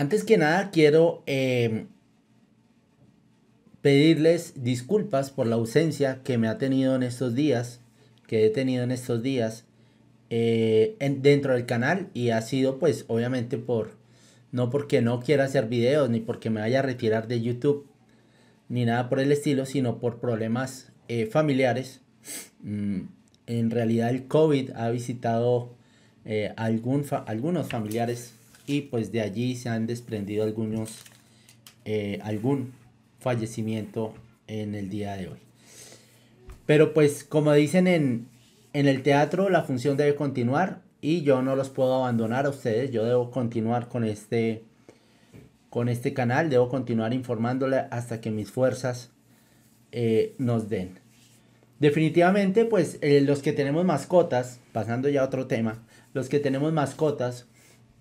Antes que nada, quiero em, pedirles disculpas por la ausencia que me ha tenido en estos días, que he tenido en estos días eh, dentro del canal y ha sido pues obviamente por, no porque no quiera hacer videos ni porque me vaya a retirar de YouTube ni nada por el estilo, sino por problemas eh, familiares. Mm, en realidad el COVID ha visitado eh, algún algunos familiares y pues de allí se han desprendido algunos, eh, algún fallecimiento en el día de hoy. Pero pues como dicen en, el teatro, la función debe continuar y yo no los puedo abandonar a ustedes, yo debo continuar con este, con este canal, debo continuar informándole hasta que mis fuerzas eh, nos den. Definitivamente, pues eh, los que tenemos mascotas, pasando ya a otro tema, los que tenemos mascotas,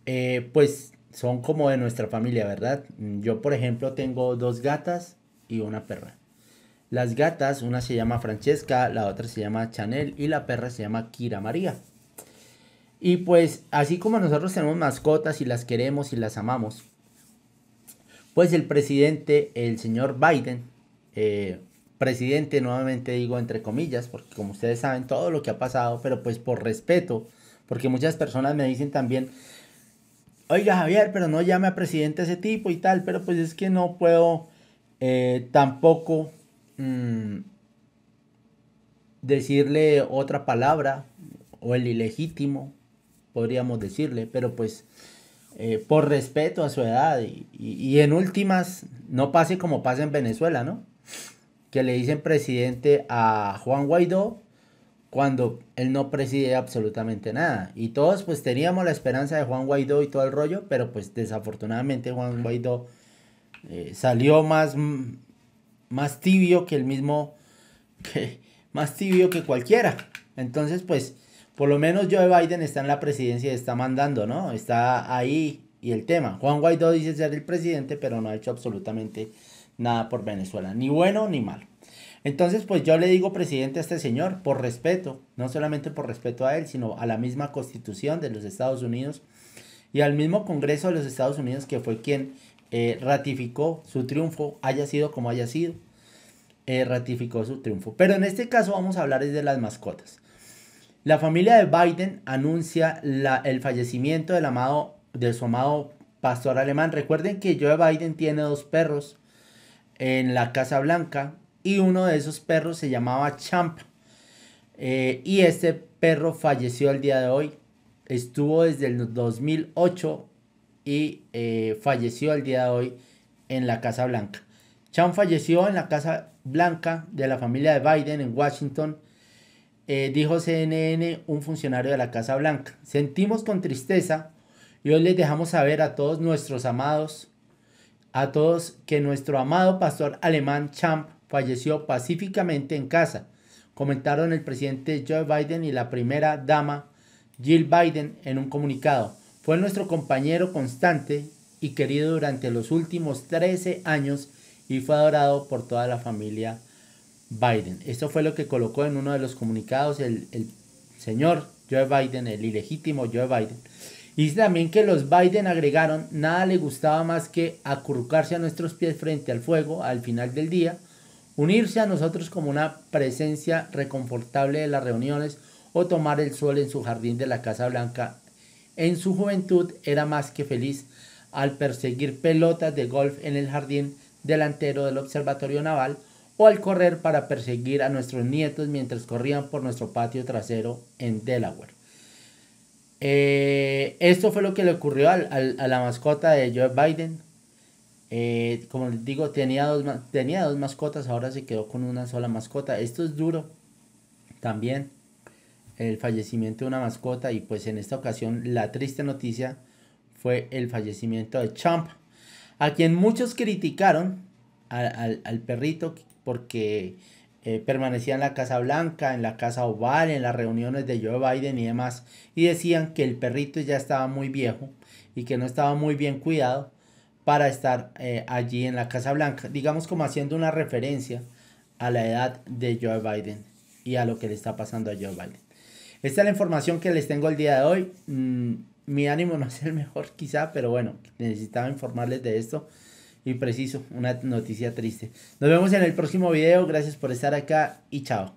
eh, pues son como de nuestra familia, ¿verdad? Mm, yo, por ejemplo, tengo dos gatas y una perra. Las gatas, una se llama Francesca, la otra se llama Chanel y la perra se llama Kira María. Y pues así como nosotros tenemos mascotas y las queremos y las amamos, pues el presidente, el señor Biden, eh, presidente nuevamente digo entre comillas, porque como ustedes saben todo lo que ha pasado, pero pues por respeto, porque muchas personas me dicen también, oiga Javier, pero no llame a presidente ese tipo y tal, pero pues es que no puedo eh, tampoco mm, decirle otra palabra o el ilegítimo, podríamos decirle, pero pues eh, por respeto a su edad y, y, en últimas, no pase como pasa en Venezuela, ¿no? Que le dicen presidente a Juan Guaidó cuando él no preside absolutamente nada. Y todos pues teníamos la esperanza de Juan Guaidó y todo el rollo, pero pues desafortunadamente Juan Guaidó eh, salió más, más tibio que el mismo, que, más tibio que cualquiera. Entonces pues por lo menos Joe Biden está en la presidencia y está mandando, ¿no? Está ahí y el tema. Juan Guaidó dice ser el presidente, pero no ha hecho absolutamente nada por Venezuela, ni bueno ni mal. Entonces, pues yo le digo presidente a este señor por respeto, no solamente por respeto a él, sino a la misma constitución de los Estados Unidos y al mismo Congreso de los Estados Unidos que fue quien eh, ratificó su triunfo, haya sido como haya sido, eh, ratificó su triunfo. Pero en este caso vamos a hablar de las mascotas. La familia de Biden anuncia la, el fallecimiento del amado, de su amado pastor alemán. Recuerden que Joe Biden tiene dos perros en la Casa Blanca y uno de esos perros se llamaba Champ. Eh, y este perro falleció el día de hoy. Estuvo desde el 2008 y eh, falleció el día de hoy en la Casa Blanca. Champ falleció en la Casa Blanca de la familia de Biden en Washington, eh, dijo CNN, un funcionario de la Casa Blanca. Sentimos con tristeza y hoy les dejamos saber a todos nuestros amados, a todos que nuestro amado pastor alemán Champ falleció pacíficamente en casa, comentaron el presidente Joe Biden y la primera dama Jill Biden en un comunicado. Fue nuestro compañero constante y querido durante los últimos 13 años y fue adorado por toda la familia Biden. Esto fue lo que colocó en uno de los comunicados el, señor Joe Biden, el ilegítimo Joe Biden. Y también que los Biden agregaron, nada le gustaba más que acurrucarse a nuestros pies frente al fuego al final del día unirse a nosotros como una presencia reconfortable de las reuniones o tomar el sol en su jardín de la Casa Blanca. En su juventud era más que feliz al perseguir pelotas de golf en el jardín delantero del Observatorio Naval o al correr para perseguir a nuestros nietos mientras corrían por nuestro patio trasero en Delaware. Eh, esto fue lo que le ocurrió a la mascota de Joe Biden eh, como les digo, tenía dos, tenía dos mascotas, ahora se quedó con una sola mascota. Esto es duro también, el fallecimiento de una mascota y pues en esta ocasión la triste noticia fue el fallecimiento de Champ, a quien muchos criticaron al, perrito porque eh, permanecía en la Casa Blanca, en la Casa Oval, en las reuniones de Joe Biden y demás, y decían que el perrito ya estaba muy viejo y que no estaba muy bien cuidado para estar eh, allí en la Casa Blanca, digamos como haciendo una referencia a la edad de Joe Biden y a lo que le está pasando a Joe Biden. Esta es la información que les tengo el día de hoy. Mm, mi ánimo no es el mejor quizá, pero bueno, necesitaba informarles de esto y preciso, una noticia triste. Nos vemos en el próximo video, gracias por estar acá y chao.